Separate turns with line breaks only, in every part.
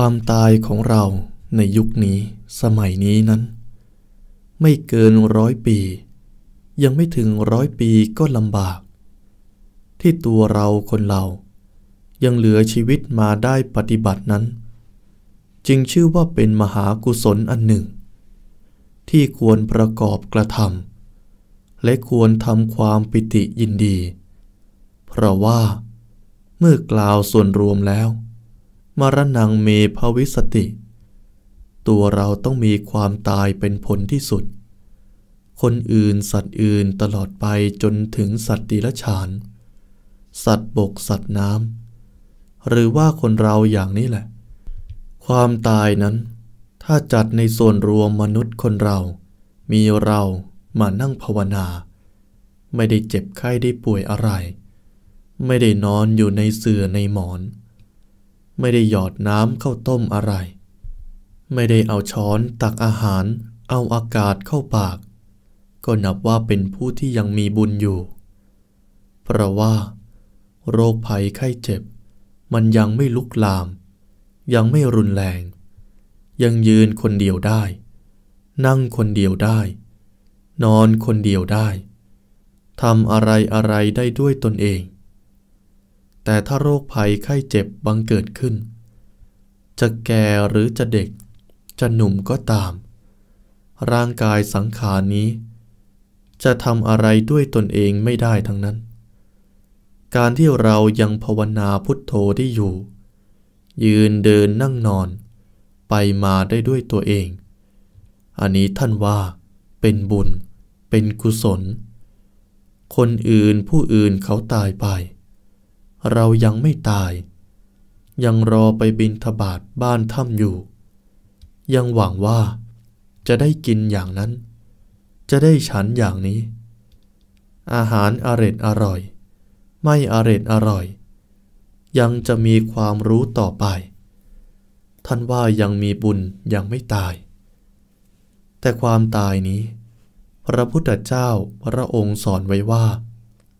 ความตายของเราในยุคนี้สมัยนี้นั้น ไม่เกินร้อยปี ยังไม่ถึงร้อยปีก็ลำบาก ที่ตัวเราคนเรา ยังเหลือชีวิตมาได้ปฏิบัตินั้น จึงชื่อว่าเป็นมหากุศลอันหนึ่ง ที่ควรประกอบกระทำและควรทำความปิติยินดี เพราะว่าเมื่อกล่าวส่วนรวมแล้วมรณงเมภวิสติ ตัวเราต้องมีความตายเป็นผลที่สุด คนอื่นสัตว์อื่นตลอดไปจนถึงสัตว์ดิลฉาน สัตว์บกสัตว์น้ำหรือว่าคนเราอย่างนี้แหละ ความตายนั้น ถ้าจัดในส่วนรวมมนุษย์คนเรา มีเรามานั่งภาวนา ไม่ได้เจ็บไข้ได้ป่วยอะไร ไม่ได้นอนอยู่ในเสื่อในหมอนไม่ได้หยอดน้ำเข้าต้มอะไร ไม่ได้เอาช้อนตักอาหาร เอาอากาศเข้าปาก ก็นับว่าเป็นผู้ที่ยังมีบุญอยู่ เพราะว่า โรคภัยไข้เจ็บ มันยังไม่ลุกลาม ยังไม่รุนแรง ยังยืนคนเดียวได้ นั่งคนเดียวได้ นอนคนเดียวได้ ทำอะไรอะไรได้ด้วยตนเองแต่ถ้าโรคภัยไข้เจ็บบังเกิดขึ้น จะแก่หรือจะเด็ก จะหนุ่มก็ตาม ร่างกายสังขารนี้ จะทำอะไรด้วยตนเองไม่ได้ทั้งนั้น การที่เรายังภาวนาพุทโธได้อยู่ ยืนเดินนั่งนอนไปมาได้ด้วยตัวเอง อันนี้ท่านว่าเป็นบุญเป็นกุศล คนอื่นผู้อื่นเขาตายไปเรายังไม่ตาย ยังรอไปบินทบาทบ้านถ้ำอยู่ ยังหวังว่าจะได้กินอย่างนั้น จะได้ฉันอย่างนี้ อาหารอร็ดอร่อย ไม่อร็ดอร่อย ยังจะมีความรู้ต่อไป ท่านว่ายังมีบุญยังไม่ตาย แต่ความตายนี้ พระพุทธเจ้าพระองค์สอนไว้ว่า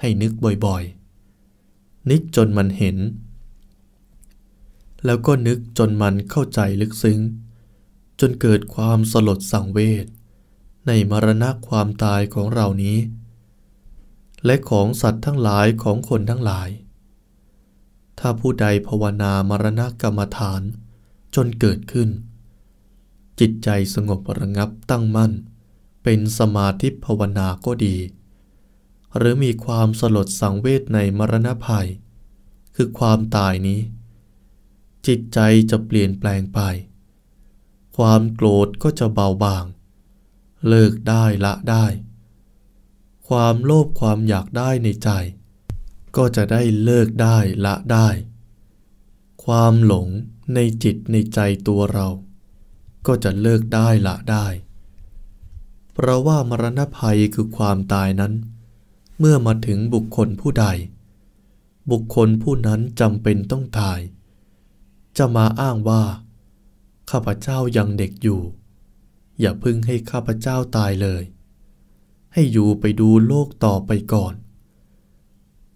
ให้นึกบ่อยๆนึกจนมันเห็น แล้วก็นึกจนมันเข้าใจลึกซึ้ง จนเกิดความสลดสังเวชในมรณะความตายของเรานี้ และของสัตว์ทั้งหลายของคนทั้งหลาย ถ้าผู้ใดภาวนามรณะกรรมฐาน จนเกิดขึ้น จิตใจสงบระงับตั้งมั่น เป็นสมาธิภาวนาก็ดีหรือมีความสลดสังเวชในมรณะภัย คือความตายนี้ จิตใจจะเปลี่ยนแปลงไป ความโกรธก็จะเบาบาง เลิกได้ละได้ ความโลภความอยากได้ในใจ ก็จะได้เลิกได้ละได้ ความหลงในจิตในใจตัวเรา ก็จะเลิกได้ละได้ เพราะว่ามรณะภัยคือความตายนั้นเมื่อมาถึงบุคคลผู้ใด บุคคลผู้นั้นจำเป็นต้องตาย จะมาอ้างว่า ข้าพเจ้ายังเด็กอยู่ อย่าพึ่งให้ข้าพเจ้าตายเลย ให้อยู่ไปดูโลกต่อไปก่อน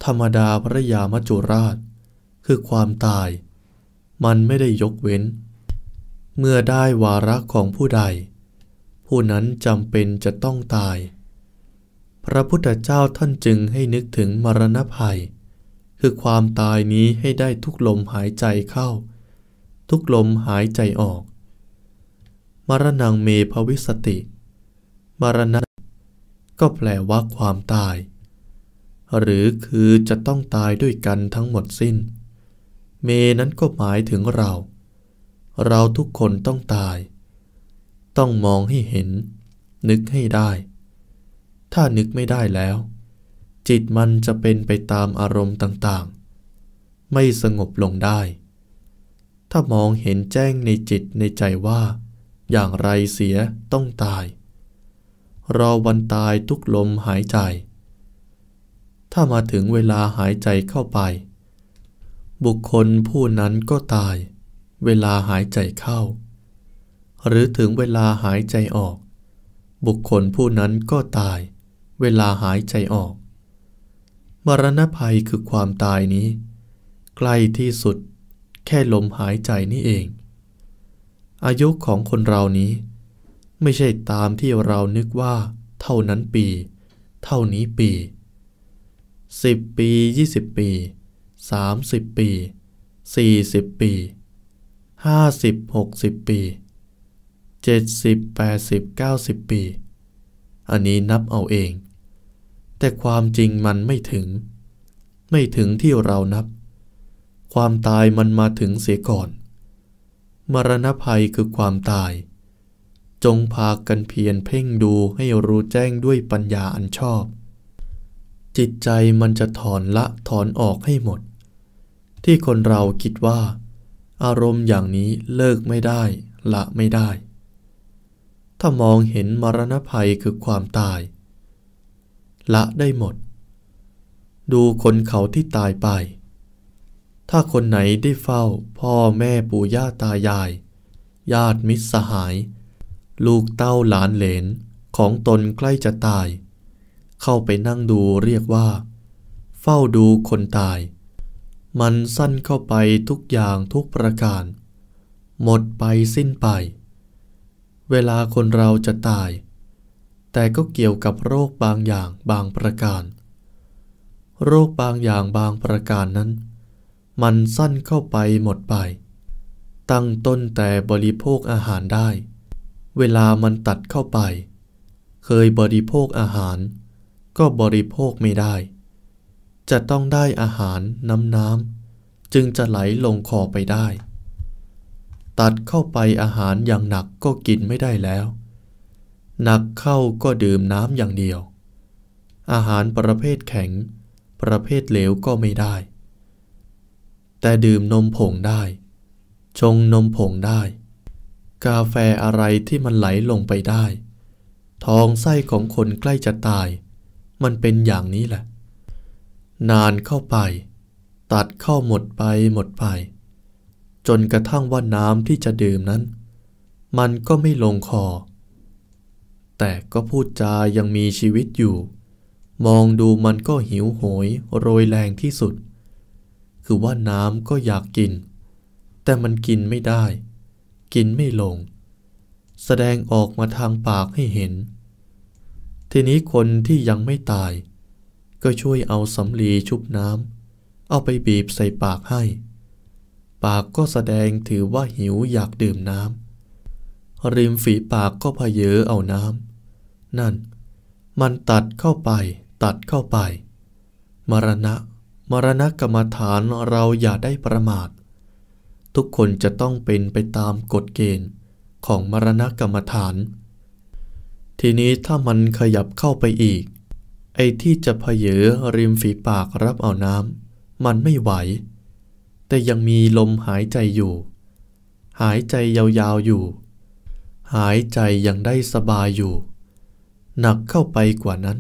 ธรรมดาพระยามจจุราชคือความตาย มันไม่ได้ยกเว้น เมื่อได้วาระของผู้ใด ผู้นั้นจำเป็นจะต้องตายพระพุทธเจ้าท่านจึงให้นึกถึงมรณะภัย คือความตายนี้ให้ได้ทุกลมหายใจเข้า ทุกลมหายใจออก มรณงเมภวิสติ มรณะ ก็แปลว่าความตาย หรือคือจะต้องตายด้วยกันทั้งหมดสิ้น เมนั้นก็หมายถึงเรา เราทุกคนต้องตาย ต้องมองให้เห็น นึกให้ได้ถ้านึกไม่ได้แล้ว จิตมันจะเป็นไปตามอารมณ์ต่างๆ ไม่สงบลงได้ ถ้ามองเห็นแจ้งในจิตในใจว่า อย่างไรเสียต้องตายรอวันตายทุกลมหายใจ ถ้ามาถึงเวลาหายใจเข้าไป บุคคลผู้นั้นก็ตาย เวลาหายใจเข้า หรือถึงเวลาหายใจออก บุคคลผู้นั้นก็ตายเวลาหายใจออก มรณะภัยคือความตายนี้ ใกล้ที่สุด แค่ลมหายใจนี่เอง อายุของคนเรานี้ ไม่ใช่ตามที่เรานึกว่า เท่านั้นปี เท่านี้ปี สิบปียี่สิบปีสามสิบปีสี่สิบปีห้าสิบหกสิบปีเจ็ดสิบแปดสิบเก้าสิบปีอันนี้นับเอาเอง แต่ความจริงมันไม่ถึง ไม่ถึงที่เรานับ ความตายมันมาถึงเสียก่อน มรณะภัยคือความตาย จงพากันเพียรเพ่งดูให้รู้แจ้งด้วยปัญญาอันชอบ จิตใจมันจะถอนละถอนออกให้หมด ที่คนเราคิดว่า อารมณ์อย่างนี้เลิกไม่ได้ละไม่ได้ถ้ามองเห็นมรณะภัยคือความตาย ละได้หมด ดูคนเขาที่ตายไป ถ้าคนไหนได้เฝ้าพ่อแม่ปู่ย่าตายาย ญาติมิตรสหาย ลูกเต้าหลานเหลนของตนใกล้จะตาย เข้าไปนั่งดูเรียกว่า เฝ้าดูคนตาย มันสั้นเข้าไปทุกอย่างทุกประการ หมดไปสิ้นไปเวลาคนเราจะตาย แต่ก็เกี่ยวกับโรคบางอย่างบางประการ โรคบางอย่างบางประการนั้น มันสั้นเข้าไปหมดไป ตั้งต้นแต่บริโภคอาหารได้ เวลามันตัดเข้าไป เคยบริโภคอาหาร ก็บริโภคไม่ได้ จะต้องได้อาหารน้ำน้ำจึงจะไหลลงคอไปได้ตัดเข้าไปอาหารอย่างหนักก็กินไม่ได้แล้ว หนักเข้าก็ดื่มน้ำอย่างเดียว อาหารประเภทแข็งประเภทเหลวก็ไม่ได้ แต่ดื่มนมผงได้ ชงนมผงได้ กาแฟอะไรที่มันไหลลงไปได้ ท้องไส้ของคนใกล้จะตาย มันเป็นอย่างนี้แหละ นานเข้าไป ตัดเข้าหมดไปหมดไปจนกระทั่งว่าน้ำที่จะดื่มนั้น มันก็ไม่ลงคอ แต่ก็พูดจายังมีชีวิตอยู่ มองดูมันก็หิวโหยโรยแรงที่สุด คือว่าน้ำก็อยากกิน แต่มันกินไม่ได้ กินไม่ลง แสดงออกมาทางปากให้เห็น ทีนี้คนที่ยังไม่ตาย ก็ช่วยเอาสำลีชุบน้ำเอาไปบีบใส่ปากให้ปากก็แสดงถือว่าหิวอยากดื่มน้ำริมฝีปากก็พะเยอเอาน้ำนั่น มันตัดเข้าไป ตัดเข้าไป มรณะ มรณะกรรมฐานเราอย่าได้ประมาท ทุกคนจะต้องเป็นไปตามกฎเกณฑ์ ของมรณะกรรมฐาน ทีนี้ถ้ามันขยับเข้าไปอีก ไอ้ที่จะพะเยอริมฝีปากรับเอาน้ำมันไม่ไหวแต่ยังมีลมหายใจอยู่ หายใจยาวๆอยู่ หายใจยังได้สบายอยู่ หนักเข้าไปกว่านั้น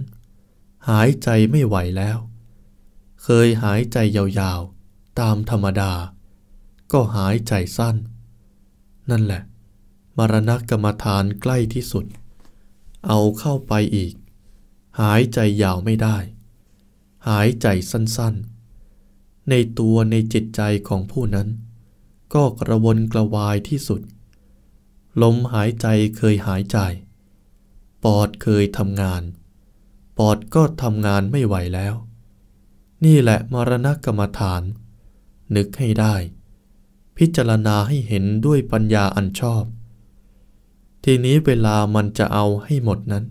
หายใจไม่ไหวแล้ว เคยหายใจยาวๆตามธรรมดา ก็หายใจสั้น นั่นแหละ มรณะกรรมฐานใกล้ที่สุด เอาเข้าไปอีก หายใจยาวไม่ได้ หายใจสั้นๆในตัวในจิตใจของผู้นั้น ก็กระวนกระวายที่สุด ลมหายใจเคยหายใจ ปอดเคยทำงาน ปอดก็ทำงานไม่ไหวแล้ว นี่แหละมรณกรรมฐาน นึกให้ได้ พิจารณาให้เห็นด้วยปัญญาอันชอบ ทีนี้เวลามันจะเอาให้หมดนั้น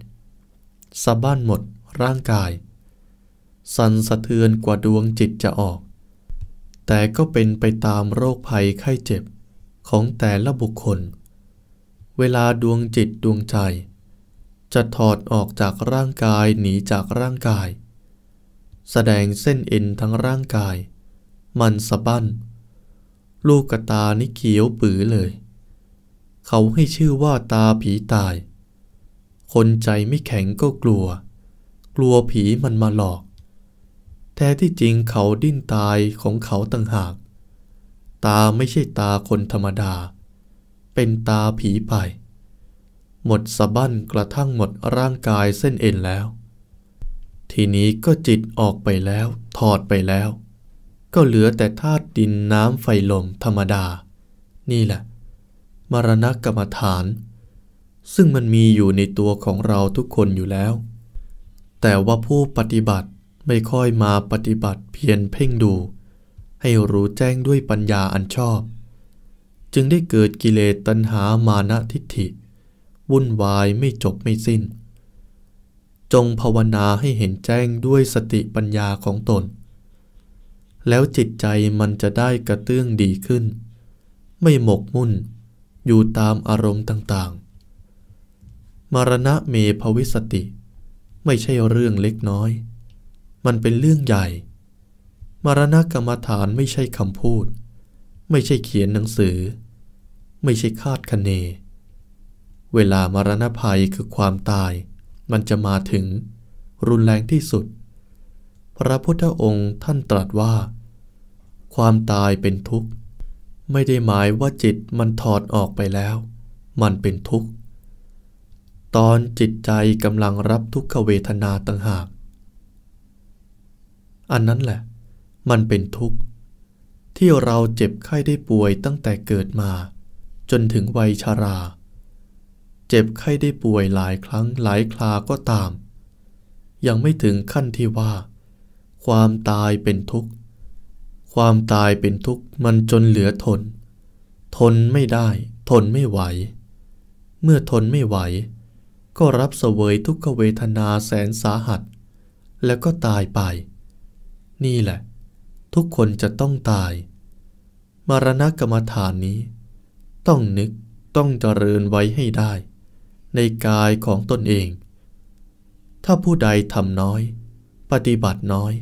สะบ้านหมดร่างกาย สันสะเทือนกว่าดวงจิตจะออกแต่ก็เป็นไปตามโรคภัยไข้เจ็บ ของแต่ละบุคคล เวลาดวงจิตดวงใจ จะถอดออกจากร่างกายหนีจากร่างกาย แสดงเส้นเอ็นทั้งร่างกาย มันสะบั้น ลูกกตานีเขียวปื้อเลย เขาให้ชื่อว่าตาผีตาย คนใจไม่แข็งก็กลัว กลัวผีมันมาหลอกแต่ที่จริงเขาดิ้นตายของเขาต่างหาก ตาไม่ใช่ตาคนธรรมดา เป็นตาผีไปหมดสะบั้นกระทั่งหมดร่างกายเส้นเอ็นแล้ว ทีนี้ก็จิตออกไปแล้วถอดไปแล้ว ก็เหลือแต่ธาตุดินน้ำไฟลมธรรมดา นี่แหละ มรณกรรมฐาน ซึ่งมันมีอยู่ในตัวของเราทุกคนอยู่แล้ว แต่ว่าผู้ปฏิบัติไม่ค่อยมาปฏิบัติเพียรเพ่งดู ให้รู้แจ้งด้วยปัญญาอันชอบ จึงได้เกิดกิเลสตัณหามานะทิฏฐิ วุ่นวายไม่จบไม่สิ้น จงภาวนาให้เห็นแจ้งด้วยสติปัญญาของตน แล้วจิตใจมันจะได้กระเตื้องดีขึ้น ไม่หมกมุ่นอยู่ตามอารมณ์ต่างๆมรณะเมภวิสติ ไม่ใช่เรื่องเล็กน้อยมันเป็นเรื่องใหญ่ มรณกรรมฐานไม่ใช่คำพูด ไม่ใช่เขียนหนังสือ ไม่ใช่คาดคะเน เวลามรณภัยคือความตาย มันจะมาถึง รุนแรงที่สุด พระพุทธองค์ท่านตรัสว่า ความตายเป็นทุกข์ ไม่ได้หมายว่าจิตมันถอดออกไปแล้ว มันเป็นทุกข์ ตอนจิตใจกำลังรับทุกขเวทนาต่างหากอันนั้นแหละ มันเป็นทุกข์ ที่เราเจ็บไข้ได้ป่วยตั้งแต่เกิดมา จนถึงวัยชารา เจ็บไข้ได้ป่วยหลายครั้งหลายคราก็ตาม ยังไม่ถึงขั้นที่ว่า ความตายเป็นทุกข์ ความตายเป็นทุกข์มันจนเหลือทน ทนไม่ได้ ทนไม่ไหว เมื่อทนไม่ไหว ก็รับเสวยทุกขเวทนาแสนสาหัส แล้วก็ตายไปนี่แหละ ทุกคนจะต้องตาย มรณกรรมฐานนี้ ต้องนึกต้องเจริญไว้ให้ได้ ในกายของตนเอง ถ้าผู้ใดทำน้อย ปฏิบัติน้อย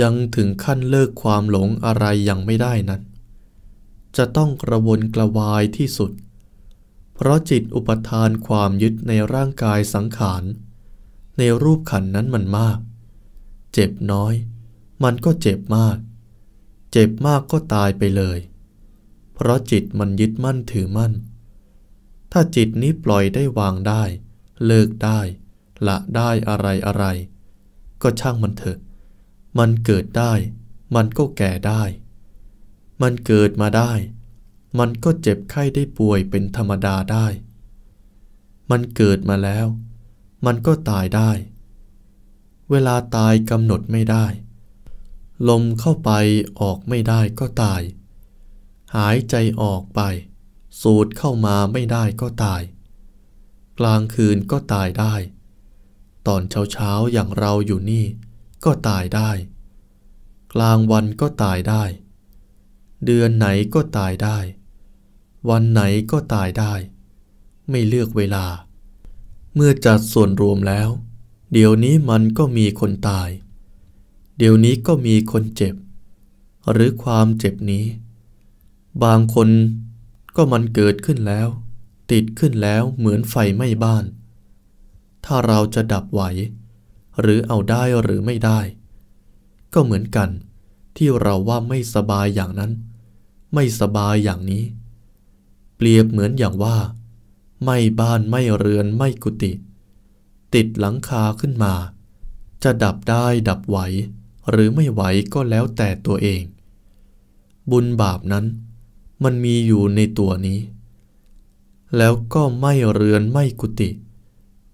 ยังถึงขั้นเลิกความหลงอะไรยังไม่ได้นั้น จะต้องกระวนกระวายที่สุด เพราะจิตอุปทานความยึดในร่างกายสังขาร ในรูปขันนั้นมันมากเจ็บน้อย มันก็เจ็บมาก เจ็บมากก็ตายไปเลย เพราะจิตมันยึดมั่นถือมั่น ถ้าจิตนี้ปล่อยได้วางได้ เลิกได้ละได้อะไรอะไร ก็ช่างมันเถอะ มันเกิดได้ มันก็แก่ได้ มันเกิดมาได้ มันก็เจ็บไข้ได้ป่วยเป็นธรรมดาได้ มันเกิดมาแล้ว มันก็ตายได้เวลาตายกำหนดไม่ได้ ลมเข้าไปออกไม่ได้ก็ตาย หายใจออกไป สูดเข้ามาไม่ได้ก็ตาย กลางคืนก็ตายได้ ตอนเช้าเช้าอย่างเราอยู่นี่ ก็ตายได้ กลางวันก็ตายได้ เดือนไหนก็ตายได้ วันไหนก็ตายได้ ไม่เลือกเวลา เมื่อจัดส่วนรวมแล้วเดี๋ยวนี้มันก็มีคนตาย เดี๋ยวนี้ก็มีคนเจ็บ หรือความเจ็บนี้ บางคนก็มันเกิดขึ้นแล้ว ติดขึ้นแล้วเหมือนไฟไหม้บ้าน ถ้าเราจะดับไหว หรือเอาได้หรือไม่ได้ ก็เหมือนกันที่เราว่าไม่สบายอย่างนั้น ไม่สบายอย่างนี้ เปรียบเหมือนอย่างว่า ไม่บ้าน ไม่เรือน ไม่กุฏิติดหลังคาขึ้นมา จะดับได้ดับไหวหรือไม่ไหวก็แล้วแต่ตัวเอง บุญบาปนั้น มันมีอยู่ในตัวนี้ แล้วก็ไม่เรือนไม่กุฏิ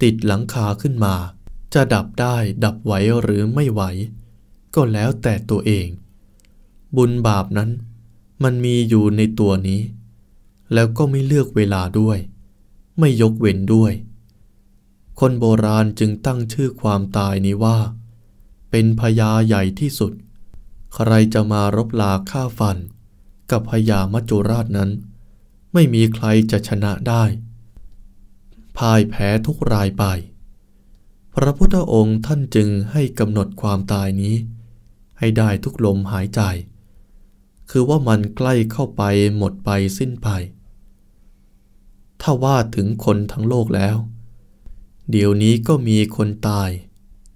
ติดหลังคาขึ้นมา จะดับได้ ดับไหวหรือไม่ไหว ก็แล้วแต่ตัวเอง บุญบาปนั้น มันมีอยู่ในตัวนี้ แล้วก็ไม่เลือกเวลาด้วย ไม่ยกเว้นด้วยคนโบราณจึงตั้งชื่อความตายนี้ว่า เป็นพญาใหญ่ที่สุด ใครจะมารบลาฆ่าฟัน กับพญามัจจุราชนั้น ไม่มีใครจะชนะได้พ่ายแพ้ทุกรายไป พระพุทธองค์ท่านจึงให้กำหนดความตายนี้ ให้ได้ทุกลมหายใจ คือว่ามันใกล้เข้าไปหมดไปสิ้นไปถ้าว่าถึงคนทั้งโลกแล้วเดี๋ยวนี้ก็มีคนตาย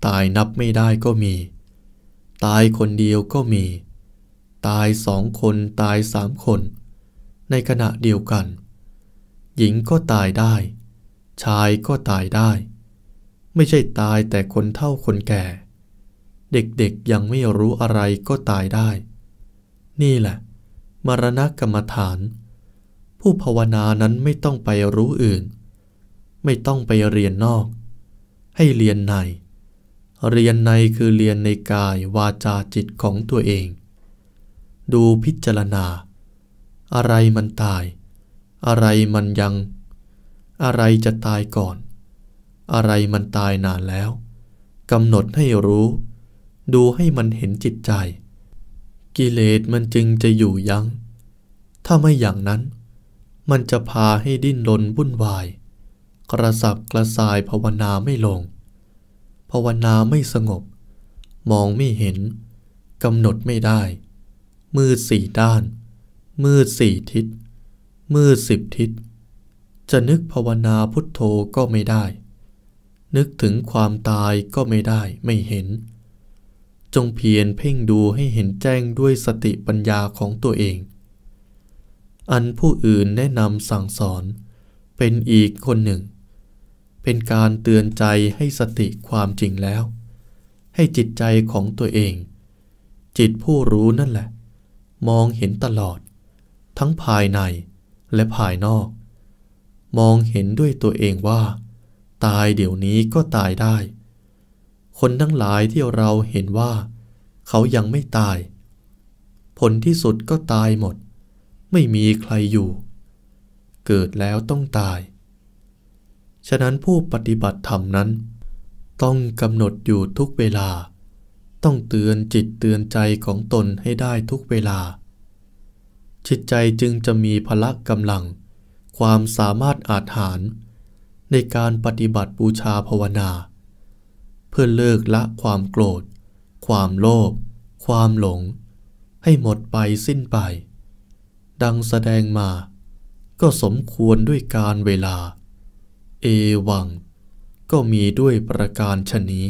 ตายนับไม่ได้ก็มี ตายคนเดียวก็มี ตายสองคนตายสามคน ในขณะเดียวกัน หญิงก็ตายได้ ชายก็ตายได้ ไม่ใช่ตายแต่คนเท่าคนแก่ เด็กๆยังไม่รู้อะไรก็ตายได้ นี่แหละ มรณะกรรมฐาน ผู้ภาวนานั้นไม่ต้องไปรู้อื่นไม่ต้องไปเรียนนอก ให้เรียนใน เรียนในคือเรียนในกายวาจาจิตของตัวเอง ดูพิจารณา อะไรมันตาย อะไรมันยัง อะไรจะตายก่อน อะไรมันตายนานแล้ว กำหนดให้รู้ ดูให้มันเห็นจิตใจ กิเลสมันจึงจะอยู่ยัง้ง ถ้าไม่อย่างนั้น มันจะพาให้ดิ้นรนวุ่นวายกระสับกระส่ายภาวนาไม่ลง ภาวนาไม่สงบ มองไม่เห็น กำหนดไม่ได้ มืดสี่ด้าน มืดสี่ทิศ มืดสิบทิศ จะนึกภาวนาพุทโธก็ไม่ได้ นึกถึงความตายก็ไม่ได้ไม่เห็น จงเพียรเพ่งดูให้เห็นแจ้งด้วยสติปัญญาของตัวเอง อันผู้อื่นแนะนำสั่งสอน เป็นอีกคนหนึ่งเป็นการเตือนใจให้สติความจริงแล้ว ให้จิตใจของตัวเอง จิตผู้รู้นั่นแหละ มองเห็นตลอด ทั้งภายในและภายนอก มองเห็นด้วยตัวเองว่า ตายเดี๋ยวนี้ก็ตายได้ คนทั้งหลายที่เราเห็นว่า เขายังไม่ตาย ผลที่สุดก็ตายหมด ไม่มีใครอยู่ เกิดแล้วต้องตายฉะนั้นผู้ปฏิบัติธรรมนั้น ต้องกำหนดอยู่ทุกเวลา ต้องเตือนจิตเตือนใจของตนให้ได้ทุกเวลา จิตใจจึงจะมีพละกำลัง ความสามารถอาจหารในการปฏิบัติบูชาภาวนา เพื่อเลิกละความโกรธ ความโลภความหลง ให้หมดไปสิ้นไป ดังแสดงมา ก็สมควรด้วยการเวลาเอวังก็มีด้วยประการชนนี้